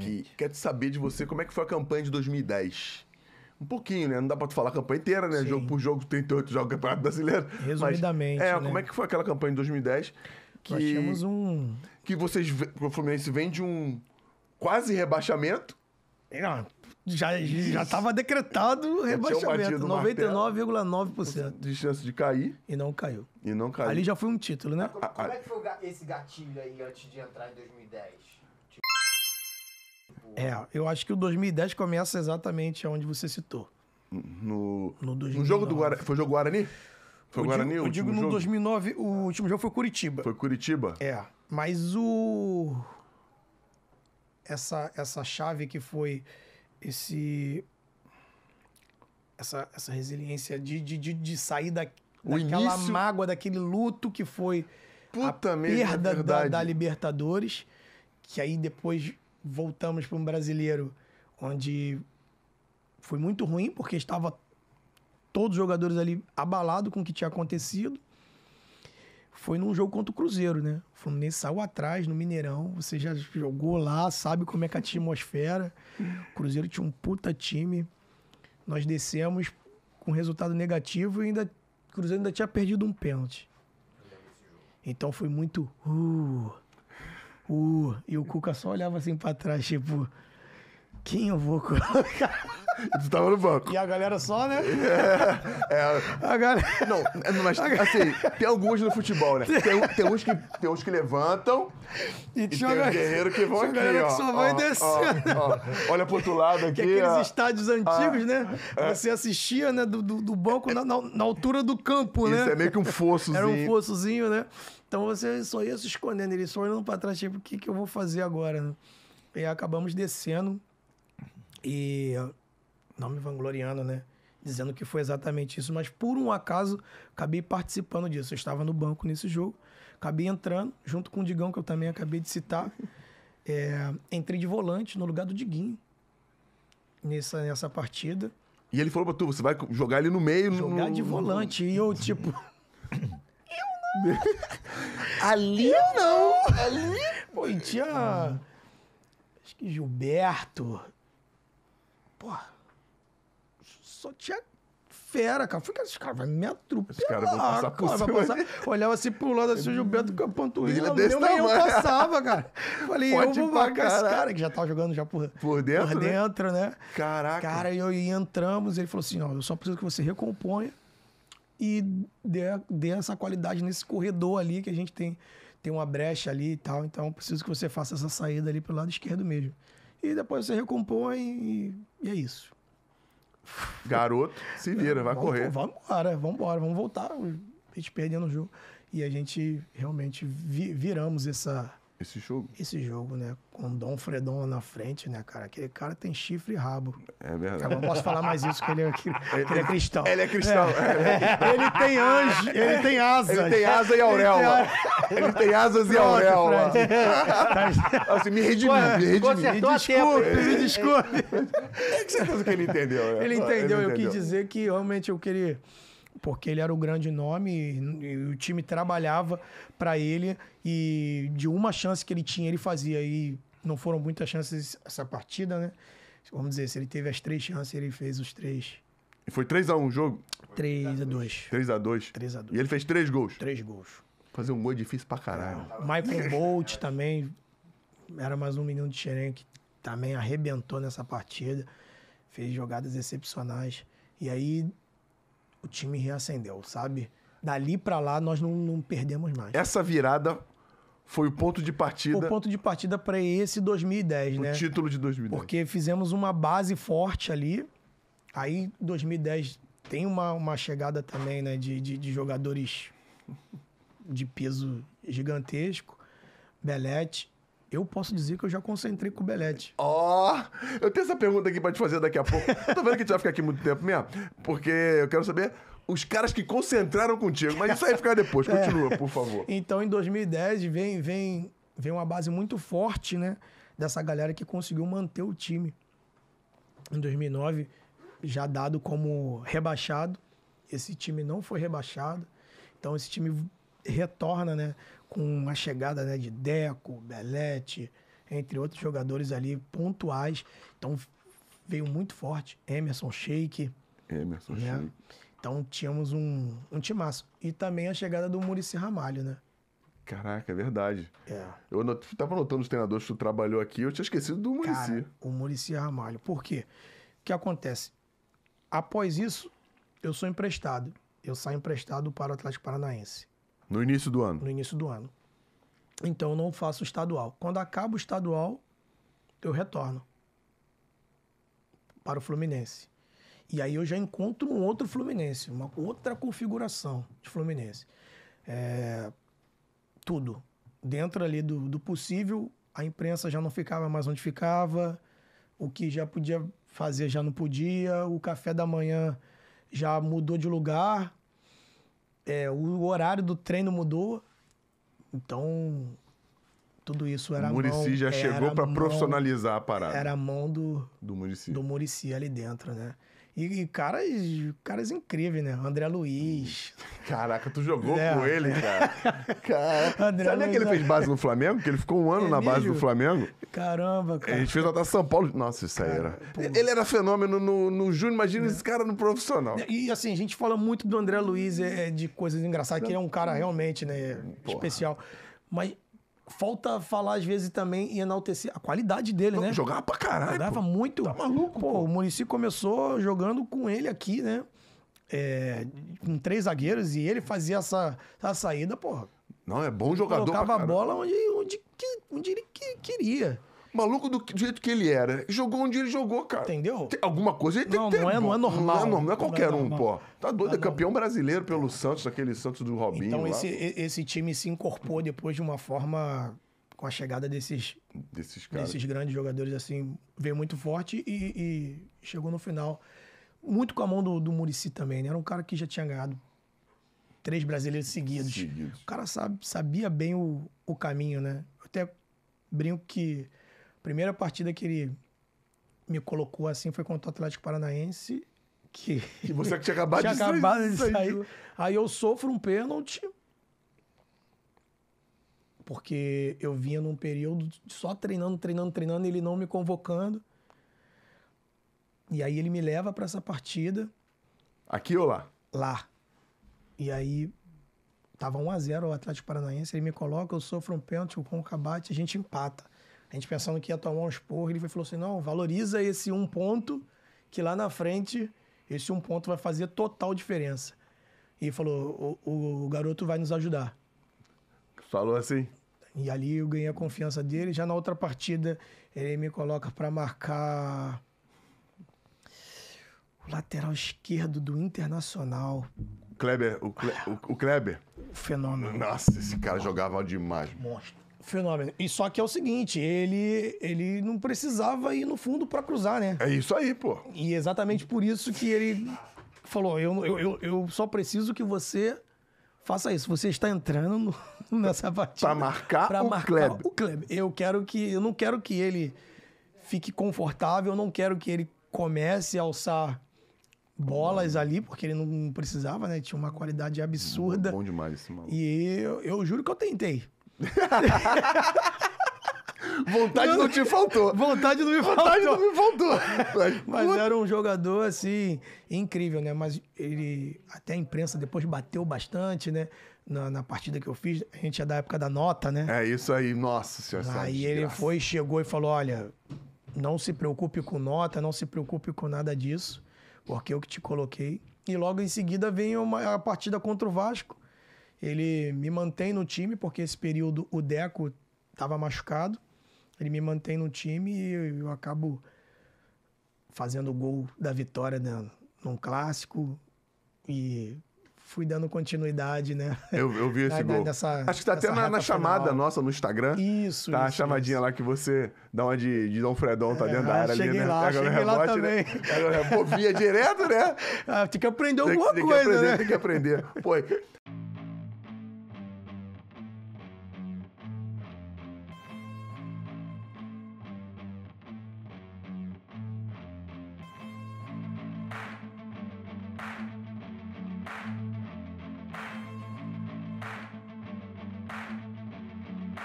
Gente. que saber de você como é que foi a campanha de 2010. Um pouquinho, né? Não dá pra tu falar a campanha inteira, né? Sim. Jogo por jogo, 38 jogos do Campeonato Brasileiro. Resumidamente. Mas, é, né? como é que foi aquela campanha de 2010? Que, Nós tínhamos um. Que vocês. O Fluminense vem de um quase rebaixamento. É, já, já tava decretado o rebaixamento. 99,9%. De chance de cair. E não caiu. E não caiu. Ali já foi um título, né? Como, como ah, ah. é que foi esse gatilho aí antes de entrar em 2010? É, eu acho que o 2010 começa exatamente onde você citou. No, no, no jogo do Guarani. Foi o jogo Guarani? Foi o Guarani digo, o Eu digo no jogo? 2009, o último jogo foi Curitiba. Foi Curitiba? É, mas o. Essa, essa chave que foi esse. Essa, essa resiliência de, de, de, de sair da, daquela início... mágoa, daquele luto que foi Puta a mesmo, é perda é da, da Libertadores, que aí depois voltamos para um brasileiro onde foi muito ruim, porque estava todos os jogadores ali abalado com o que tinha acontecido. Foi num jogo contra o Cruzeiro, né? O Fluminense saiu atrás no Mineirão. Você já jogou lá, sabe como é que é a atmosfera. O Cruzeiro tinha um puta time. Nós descemos com resultado negativo e ainda o Cruzeiro ainda tinha perdido um pênalti. Então foi muito. Uh, Uh, e o Cuca só olhava assim pra trás, tipo, quem eu vou colocar? Tu tava no banco. E a galera só, né? É, é. A galera. Não, é, mas assim, tem alguns no futebol, né? Tem, tem, uns, que, tem uns que levantam e, e tinha tem guerreiro que vão aqui, galera ó, que só vai ó, descendo. Ó, ó, Olha pro outro lado é aqui. Que aqueles estádios ah. antigos, né? É. Você assistia, né, do, do banco na, na, altura do campo, né? Isso é meio que um fossozinho. Era um fossozinho, né? Então você só ia se escondendo, ele só olhando pra trás, tipo, o que, que eu vou fazer agora, né? E acabamos descendo e... Não me vangloriando, né? dizendo que foi exatamente isso, mas por um acaso acabei participando disso. Eu estava no banco nesse jogo Acabei entrando, junto com o Digão, que eu também acabei de citar. É, entrei de volante no lugar do Diguinho nessa, nessa partida. E ele falou pra tu, você vai jogar ele no meio. Jogar no... de volante. E eu, tipo... eu não! Ali eu não! Ali... Pô, e tinha... Ah. Acho que Gilberto... Pô... Só tinha fera, cara. Falei, cara, esse cara vai me atropelar. Os caras vão passar por cara, vai passar. Olhava assim pro lado assim, o Gilberto com a panturrilha. Dele é nenhum passava, cara. Falei, Pode eu vou marcar esse cara que já tava tá jogando já por, por dentro. Por né? dentro, né? né? Caraca. Cara, e eu e entramos, ele falou assim: ó, eu só preciso que você recomponha e dê, dê essa qualidade nesse corredor ali que a gente tem. Tem uma brecha ali e tal, então preciso que você faça essa saída ali pro lado esquerdo mesmo. E depois você recompõe e, e é isso. Garoto, se vira, vai vamos, correr. Vamos embora, vamos embora, vamos voltar. A gente perdendo o jogo. E a gente realmente vi, viramos essa, esse jogo. Esse jogo, né? Com Dom Fredon na frente, né, cara? Aquele cara tem chifre e rabo. É verdade. Eu não posso falar mais isso, que ele é, que, é ele é cristão. Ele é cristão. É. É. Ele tem anjo, ele tem asas. Ele tem asa e auréola. Ele tem asas e auréola. Tá assim, me redimi, me redimi. Assim, me desculpe, me desculpe. É que certeza que ele entendeu. Né? Ele entendeu, ele eu entendeu. quis dizer que realmente eu queria porque ele era o grande nome e, o time trabalhava para ele e de uma chance que ele tinha ele fazia e não foram muitas chances essa partida, né? Vamos dizer, se ele teve as três chances, ele fez os três. E foi 3 a 1 o jogo? 3 a 2. 3 a 2. 3 a 2. E ele fez três gols. Três gols. Fazer um gol é difícil pra caralho. Michael Bolt também era mais um menino de Xerém que também arrebentou nessa partida, fez jogadas excepcionais. E aí o time reacendeu, sabe? Dali para lá nós não, não perdemos mais. Essa virada foi o ponto de partida. O ponto de partida para esse 2010, o né? O título de 2010. Porque fizemos uma base forte ali. Aí 2010 tem uma, uma chegada também, né? De, de, de jogadores de peso gigantesco. Belete, eu posso dizer que eu já concentrei com o Belete. Ó, oh, eu tenho essa pergunta aqui para te fazer daqui a pouco. Tô vendo que a gente vai ficar aqui muito tempo mesmo, porque eu quero saber os caras que concentraram contigo. Mas isso aí fica depois, é. continua, é. por favor. Então, em 2010, vem, vem, vem uma base muito forte, né? Dessa galera que conseguiu manter o time. Em 2009, já dado como rebaixado. Esse time não foi rebaixado. Então, esse time retorna, né? com a chegada né, de Deco, Belete, entre outros jogadores ali pontuais. Então veio muito forte. Emerson Sheik. Emerson né? Sheik. Então tínhamos um, um timaço. E também a chegada do Murici Ramalho, né? Caraca, é verdade. É. Eu not tava notando os treinadores que tu trabalhou aqui, eu tinha esquecido do Murici. O Murici Ramalho. Por quê? O que acontece? Após isso, eu sou emprestado. Eu saio emprestado para o Atlético Paranaense. No início do ano? No início do ano. Então eu não faço estadual. Quando acaba o estadual, eu retorno para o Fluminense. E aí eu já encontro um outro Fluminense, uma outra configuração de Fluminense. É, tudo. Dentro ali do, do possível, a imprensa já não ficava mais onde ficava, o que já podia fazer já não podia, o café da manhã já mudou de lugar, é, o horário do treino mudou, então tudo isso era. O Murici já chegou para profissionalizar a parada. Era a mão do, do Murici do Muricy ali dentro, né? E, e, caras, caras incríveis, né? André Luiz. Caraca, tu jogou é. com ele, cara. cara. André Sabia Luiz... que ele né? fez base no Flamengo? Que ele ficou um ano é na base do Flamengo? Caramba, cara. A gente fez até São Paulo. Nossa, isso aí era. Pô. Ele era fenômeno no, no Júnior, imagina é. esse cara no profissional. E assim, a gente fala muito do André Luiz é, é de coisas engraçadas, que ele é um cara realmente, né, Porra. especial. Mas falta falar às vezes também e enaltecer a qualidade dele, Não, né? Jogava pra caralho. Jogava pô. muito. Tá maluco, pô. pô. O Murici começou jogando com ele aqui, né? É, com três zagueiros e ele fazia essa, essa saída, porra. Não, é bom jogador. Jogava a bola onde, onde, onde ele queria maluco do, do, jeito que ele era, jogou onde ele jogou, cara. Entendeu? Tem, alguma coisa ele tem não, que ter. Não é, não é normal. Não é, normal, não é qualquer não é um, pô. Tá doido, tá é campeão brasileiro pelo é. Santos, aquele Santos do Robinho. Então, lá. Esse, esse time se incorporou depois de uma forma com a chegada desses, desses, desses, grandes jogadores, assim, veio muito forte e, e chegou no final. Muito com a mão do, do Murici também, né? Era um cara que já tinha ganhado três brasileiros seguidos. seguidos. O cara sabe, sabia bem o, o caminho, né? Eu até brinco que primeira partida que ele me colocou assim foi contra o Atlético Paranaense. Que e você que tinha acabado, tinha de, sair, de sair. Aí eu sofro um pênalti. Porque eu vinha num período só treinando, treinando, treinando, ele não me convocando. E aí ele me leva para essa partida. Aqui ou lá? Lá. E aí tava 1 a 0 o Atlético Paranaense, ele me coloca, eu sofro um pênalti, o Conca bate, a gente empata. A gente pensando que ia tomar um esporro, ele falou assim: não, valoriza esse um ponto, que lá na frente esse um ponto vai fazer total diferença. E falou: o, o garoto vai nos ajudar. Falou assim. E ali eu ganhei a confiança dele. Já na outra partida, ele me coloca para marcar o lateral esquerdo do Internacional. Kleber, o, Cle... o, o Kleber. O fenômeno. Nossa, esse cara jogava demais. Monstro. Fenômeno. E só que é o seguinte, ele, ele não precisava ir no fundo para cruzar, né? É isso aí, pô. E exatamente por isso que ele falou: eu, eu, eu só preciso que você faça isso. Você está entrando no, nessa partida. Para marcar, pra o marcar o Kleb. Eu quero que. Eu não quero que ele fique confortável, eu não quero que ele comece a alçar bolas ali, porque ele não precisava, né? Tinha uma qualidade absurda. Bom, bom demais esse maluco. E eu, eu juro que eu tentei. Vontade não, te faltou. Vontade não me faltou. Vontade não me faltou. Mas era um jogador, assim, incrível, né? Mas ele, até a imprensa depois bateu bastante, né? Na, na partida que eu fiz, a gente é da época da nota, né? É isso aí, nossa senhora. É aí ele foi, chegou e falou: olha, não se preocupe com nota, não se preocupe com nada disso, porque eu que te coloquei. E logo em seguida vem uma, a partida contra o Vasco. Ele me mantém no time, porque esse período o Deco estava machucado. Ele me mantém no time e eu, eu acabo fazendo o gol da vitória né, num clássico. E fui dando continuidade, né? Eu, eu vi esse da, gol. Dessa, Acho que tá até na, na chamada final. nossa no Instagram. Isso, Tá isso, a chamadinha isso. lá que você dá uma de, de Dom Fredon, tá é, dentro da área ah, ali, né? Lá, Pega cheguei é rebote, lá né? também. Né? Pô, via direto, né? Ah, tem que aprender alguma tem coisa, aprender, né? Tem que aprender. Pô,